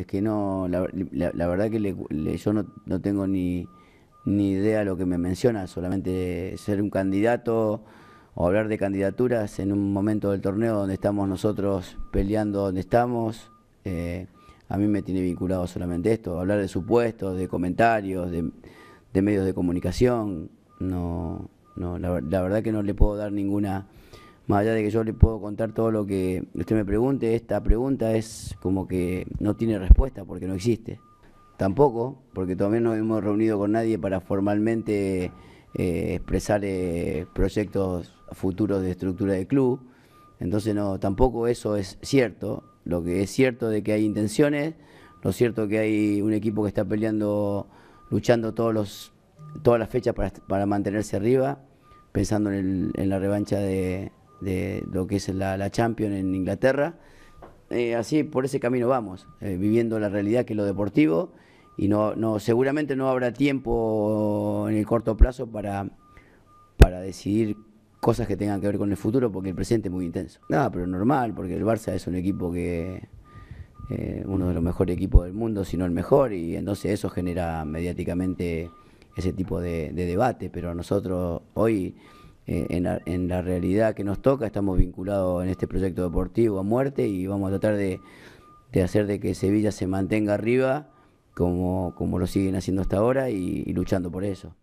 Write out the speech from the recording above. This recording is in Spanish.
es que no, la, verdad que yo no, no tengo ni, ni idea lo que me menciona, solamente ser un candidato o hablar de candidaturas en un momento del torneo donde estamos nosotros peleando donde estamos. Eh, a mí me tiene vinculado solamente esto, hablar de supuestos, de comentarios, de, medios de comunicación. No, no la verdad que no le puedo dar ninguna más allá de que yo le puedo contar todo lo que usted me pregunte, esta pregunta es como que no tiene respuesta porque no existe. Tampoco, porque todavía no hemos reunido con nadie para formalmente eh, expresar eh, proyectos futuros de estructura de club. Entonces no, tampoco eso es cierto. Lo que es cierto de que hay intenciones, lo cierto que hay un equipo que está peleando, luchando todos los, todas las fechas para, mantenerse arriba, pensando en la revancha de, de lo que es la, la Champions en Inglaterra. Eh, así, por ese camino vamos, eh, viviendo la realidad que es lo deportivo y no, no, seguramente no habrá tiempo en el corto plazo para, para decidir cosas que tengan que ver con el futuro porque el presente es muy intenso. Nada, pero normal, porque el Barça es un equipo que eh, uno de los mejores equipos del mundo, si no el mejor, y entonces eso genera mediáticamente ese tipo de debate, pero nosotros hoy eh, en la, realidad que nos toca. Estamos vinculados en este proyecto deportivo a muerte y vamos a tratar de, hacer de que Sevilla se mantenga arriba como, lo siguen haciendo hasta ahora y luchando por eso.